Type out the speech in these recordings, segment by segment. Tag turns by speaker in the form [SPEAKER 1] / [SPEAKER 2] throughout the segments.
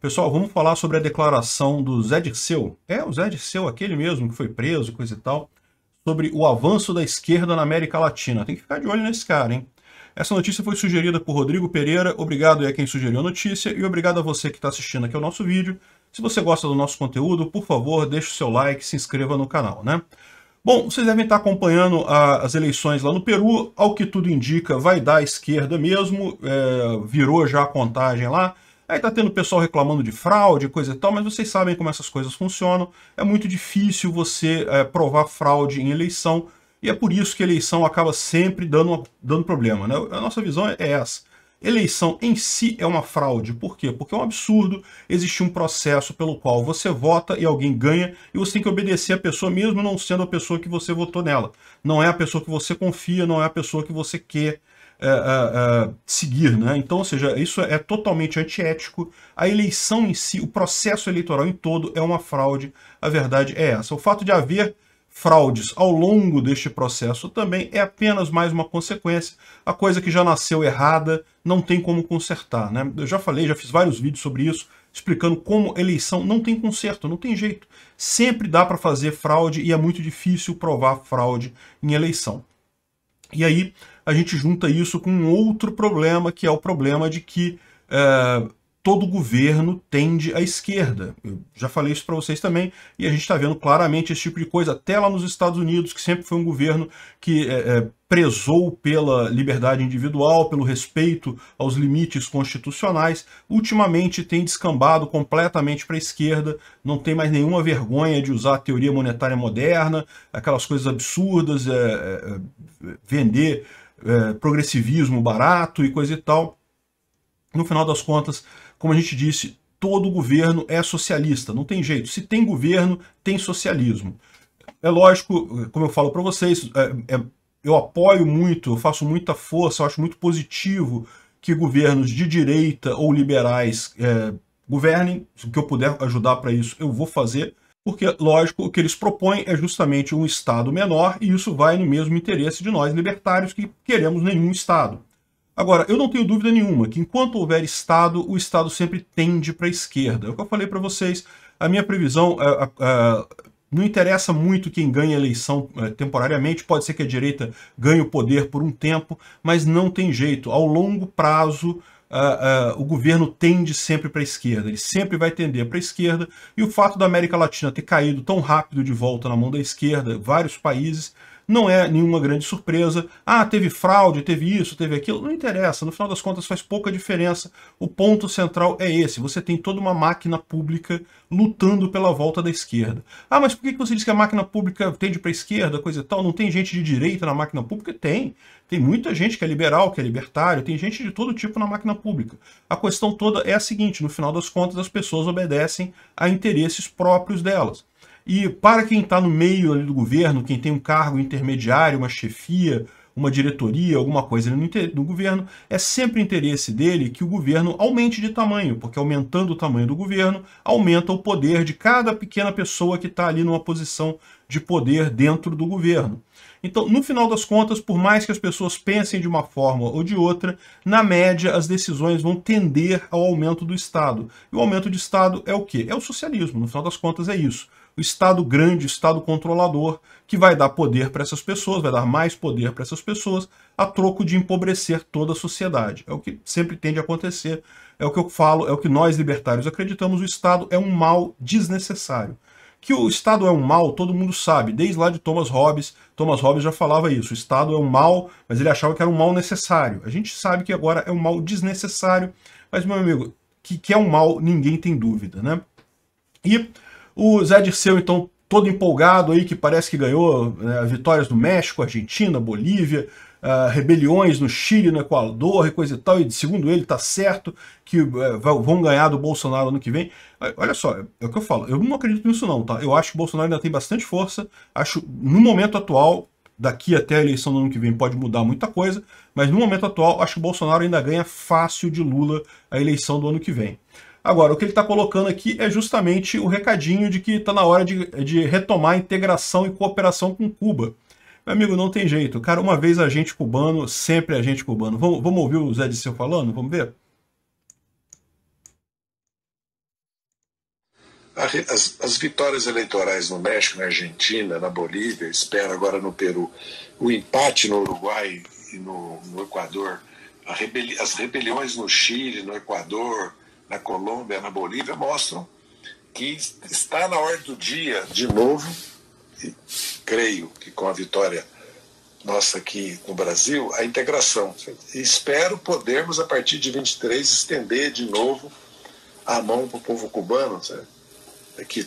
[SPEAKER 1] Pessoal, vamos falar sobre a declaração do Zé Dirceu. É, o Zé Dirceu, aquele mesmo que foi preso, coisa e tal, sobre o avanço da esquerda na América Latina. Tem que ficar de olho nesse cara, hein? Essa notícia foi sugerida por Rodrigo Pereira. Obrigado a quem sugeriu a notícia e obrigado a você que está assistindo aqui ao nosso vídeo. Se você gosta do nosso conteúdo, por favor, deixe o seu like, se inscreva no canal, né? Bom, vocês devem estar acompanhando a, as eleições lá no Peru. Ao que tudo indica, vai dar a esquerda mesmo. É, virou já a contagem lá. Aí tá tendo pessoal reclamando de fraude, coisa e tal, mas vocês sabem como essas coisas funcionam. É muito difícil você é, provar fraude em eleição, e é por isso que eleição acaba sempre dando, dando problema. Né? A nossa visão é essa. Eleição em si é uma fraude. Por quê? Porque é um absurdo existir um processo pelo qual você vota e alguém ganha e você tem que obedecer a pessoa mesmo não sendo a pessoa que você votou nela. Não é a pessoa que você confia, não é a pessoa que você quer é, é, é, seguir. Né? Então, ou seja, isso é totalmente antiético. A eleição em si, o processo eleitoral em todo é uma fraude. A verdade é essa. O fato de haver fraudes ao longo deste processo também é apenas mais uma consequência. A coisa que já nasceu errada não tem como consertar. Né? Eu já falei, já fiz vários vídeos sobre isso, explicando como eleição não tem conserto, não tem jeito. Sempre dá para fazer fraude e é muito difícil provar fraude em eleição. E aí, a gente junta isso com um outro problema, que é o problema de que é, todo governo tende à esquerda. Eu já falei isso para vocês também, e a gente está vendo claramente esse tipo de coisa, até lá nos Estados Unidos, que sempre foi um governo que é, é, prezou pela liberdade individual, pelo respeito aos limites constitucionais, ultimamente tem descambado completamente para a esquerda, não tem mais nenhuma vergonha de usar a teoria monetária moderna, aquelas coisas absurdas, é, é, é vender é, progressivismo barato e coisa e tal. No final das contas, como a gente disse, todo governo é socialista, não tem jeito. Se tem governo, tem socialismo. É lógico, como eu falo para vocês, é, é, eu apoio muito, eu faço muita força, eu acho muito positivo que governos de direita ou liberais é, governem. O que eu puder ajudar para isso, eu vou fazer porque, lógico, o que eles propõem é justamente um Estado menor, e isso vai no mesmo interesse de nós libertários que queremos nenhum Estado. Agora, eu não tenho dúvida nenhuma que enquanto houver Estado, o Estado sempre tende para a esquerda. É o que eu falei para vocês, a minha previsão é, é, é não interessa muito quem ganha a eleição é, temporariamente, pode ser que a direita ganhe o poder por um tempo, mas não tem jeito. Ao longo prazo, uh, uh, o governo tende sempre para a esquerda, ele sempre vai tender para a esquerda, e o fato da América Latina ter caído tão rápido de volta na mão da esquerda, vários países, não é nenhuma grande surpresa. Ah, teve fraude, teve isso, teve aquilo. Não interessa, no final das contas faz pouca diferença. O ponto central é esse. Você tem toda uma máquina pública lutando pela volta da esquerda. Ah, mas por que você diz que a máquina pública tende para a esquerda, coisa e tal? Não tem gente de direita na máquina pública? Tem. Tem muita gente que é liberal, que é libertário, tem gente de todo tipo na máquina pública. A questão toda é a seguinte: no final das contas, as pessoas obedecem a interesses próprios delas. E para quem está no meio do governo, quem tem um cargo intermediário, uma chefia, uma diretoria, alguma coisa no, no, governo, é sempre interesse dele que o governo aumente de tamanho, porque aumentando o tamanho do governo, aumenta o poder de cada pequena pessoa que está ali numa posição de poder dentro do governo. Então, no final das contas, por mais que as pessoas pensem de uma forma ou de outra, na média as decisões vão tender ao aumento do Estado. E o aumento de Estado é o quê? É o socialismo, no final das contas é isso. O Estado grande, Estado controlador, que vai dar poder para essas pessoas, vai dar mais poder para essas pessoas, a troco de empobrecer toda a sociedade. É o que sempre tende a acontecer, é o que eu falo, é o que nós libertários acreditamos, o Estado é um mal desnecessário. Que o Estado é um mal, todo mundo sabe, desde lá de Thomas Hobbes. Thomas Hobbes já falava isso: o Estado é um mal, mas ele achava que era um mal necessário. A gente sabe que agora é um mal desnecessário, mas, meu amigo, que, que é um mal, ninguém tem dúvida, né? E o Zé Dirceu, então, todo empolgado aí, que parece que ganhou né, vitórias do México, Argentina, Bolívia, uh, rebeliões no Chile, no Equador e coisa e tal, e segundo ele, tá certo que uh, vão ganhar do Bolsonaro ano que vem. Olha só, é o que eu falo, eu não acredito nisso não, tá? Eu acho que o Bolsonaro ainda tem bastante força, acho, no momento atual, daqui até a eleição do ano que vem pode mudar muita coisa, mas no momento atual, acho que o Bolsonaro ainda ganha fácil de Lula a eleição do ano que vem. Agora, o que ele está colocando aqui é justamente o recadinho de que está na hora de, de retomar a integração e cooperação com Cuba. Amigo, não tem jeito. Cara, uma vez a gente cubano, sempre a gente cubano. Vamos, vamos ouvir o Zé Disseu falando? Vamos ver? As, as, vitórias eleitorais no México, na Argentina, na Bolívia, espero agora no Peru, o empate no Uruguai e no, no Equador, rebeli as rebeliões no Chile, no Equador, na Colômbia, na Bolívia, mostram que está na hora do dia, de novo, creio que com a vitória nossa aqui no Brasil, a integração. E espero podermos, a partir de 23, estender de novo a mão para o povo cubano, Aqui.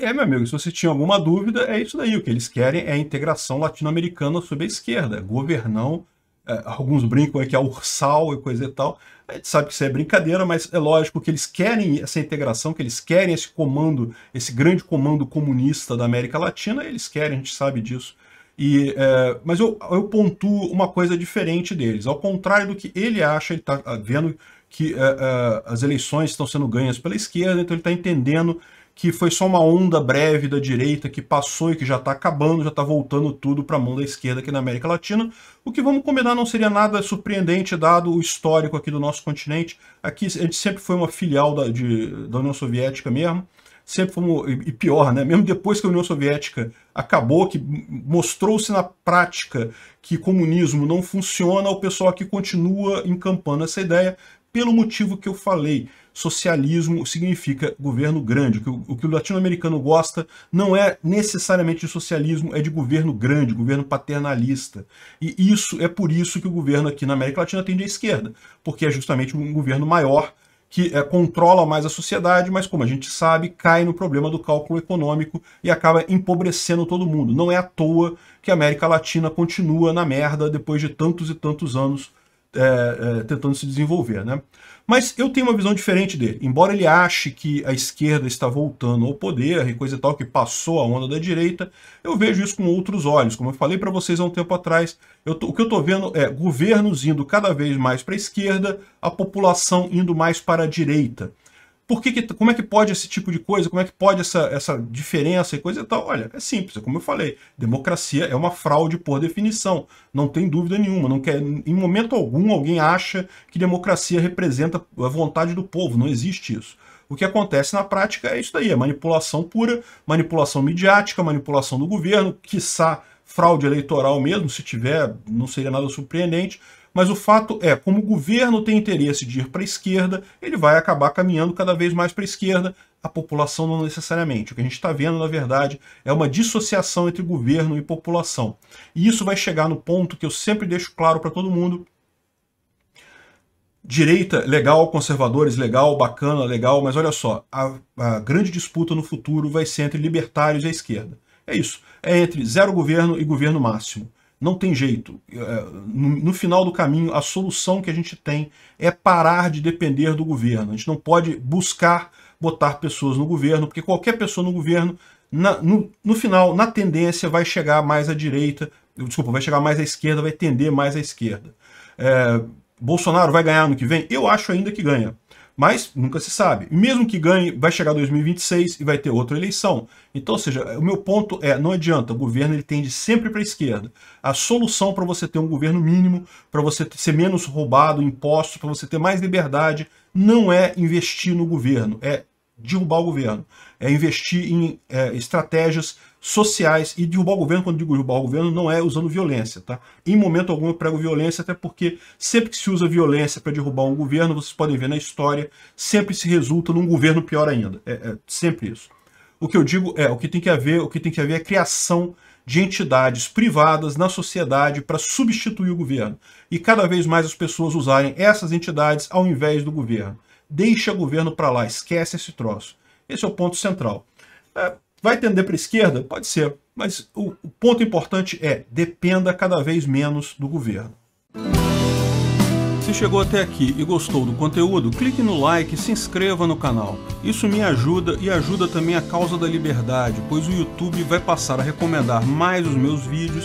[SPEAKER 1] É, meu amigo, se você tinha alguma dúvida, é isso daí. O que eles querem é a integração latino-americana sob a esquerda, governão é, alguns brincam é que é ursal e coisa e tal. A gente sabe que isso é brincadeira, mas é lógico que eles querem essa integração, que eles querem esse comando, esse grande comando comunista da América Latina, eles querem, a gente sabe disso. E, é, mas eu, eu pontuo uma coisa diferente deles. Ao contrário do que ele acha, ele está vendo que é, é, as eleições estão sendo ganhas pela esquerda, então ele está entendendo que foi só uma onda breve da direita que passou e que já está acabando, já está voltando tudo para a mão da esquerda aqui na América Latina, o que vamos combinar não seria nada surpreendente dado o histórico aqui do nosso continente. Aqui a gente sempre foi uma filial da, de, da União Soviética mesmo, sempre fomos, e pior, né? mesmo depois que a União Soviética acabou, que mostrou-se na prática que comunismo não funciona, o pessoal aqui continua encampando essa ideia, pelo motivo que eu falei. Socialismo significa governo grande. O que o, o, o latino-americano gosta não é necessariamente de socialismo, é de governo grande, governo paternalista. E isso é por isso que o governo aqui na América Latina tende à esquerda, porque é justamente um governo maior que é, controla mais a sociedade, mas como a gente sabe, cai no problema do cálculo econômico e acaba empobrecendo todo mundo. Não é à toa que a América Latina continua na merda depois de tantos e tantos anos é, é, tentando se desenvolver. Né? Mas eu tenho uma visão diferente dele. Embora ele ache que a esquerda está voltando ao poder e coisa e tal, que passou a onda da direita, eu vejo isso com outros olhos. Como eu falei para vocês há um tempo atrás, eu tô, o que eu estou vendo é governos indo cada vez mais para a esquerda, a população indo mais para a direita. Por que, que como é que pode esse tipo de coisa? Como é que pode essa, essa diferença e coisa e tal? Olha, é simples, é como eu falei. Democracia é uma fraude por definição. Não tem dúvida nenhuma. Não quer, em momento algum alguém acha que democracia representa a vontade do povo. Não existe isso. O que acontece na prática é isso daí, é manipulação pura, manipulação midiática, manipulação do governo, quiçá fraude eleitoral mesmo, se tiver, não seria nada surpreendente, mas o fato é, como o governo tem interesse de ir para a esquerda, ele vai acabar caminhando cada vez mais para a esquerda, a população não necessariamente. O que a gente está vendo, na verdade, é uma dissociação entre governo e população. E isso vai chegar no ponto que eu sempre deixo claro para todo mundo. Direita, legal, conservadores, legal, bacana, legal, mas olha só, a, a grande disputa no futuro vai ser entre libertários e a esquerda. É isso. É entre zero governo e governo máximo. Não tem jeito. É, no final do caminho, a solução que a gente tem é parar de depender do governo. A gente não pode buscar botar pessoas no governo, porque qualquer pessoa no governo, no, no final, na tendência, vai chegar mais à direita, desculpa, vai chegar mais à esquerda, vai tender mais à esquerda. É, Bolsonaro vai ganhar no que vem? Eu acho ainda que ganha. Mas nunca se sabe. Mesmo que ganhe, vai chegar 2026 e vai ter outra eleição. Então, ou seja, o meu ponto é, não adianta, o governo ele tende sempre para a esquerda. A solução para você ter um governo mínimo, para você ser menos roubado, imposto, para você ter mais liberdade, não é investir no governo, é derrubar o governo. É investir em é, estratégias sociais e derrubar o governo, quando digo derrubar o governo, não é usando violência. Tá? Em momento algum eu prego violência, até porque sempre que se usa violência para derrubar um governo, vocês podem ver na história, sempre se resulta num governo pior ainda. É, é sempre isso. O que eu digo é, o que tem que haver, o que tem que haver é a criação de entidades privadas na sociedade para substituir o governo. E cada vez mais as pessoas usarem essas entidades ao invés do governo. Deixa governo para lá, esquece esse troço. Esse é o ponto central. É, vai tender para a esquerda? Pode ser, mas o, o ponto importante é dependa cada vez menos do governo. Se chegou até aqui e gostou do conteúdo, clique no like e se inscreva no canal. Isso me ajuda e ajuda também a causa da liberdade, pois o YouTube vai passar a recomendar mais os meus vídeos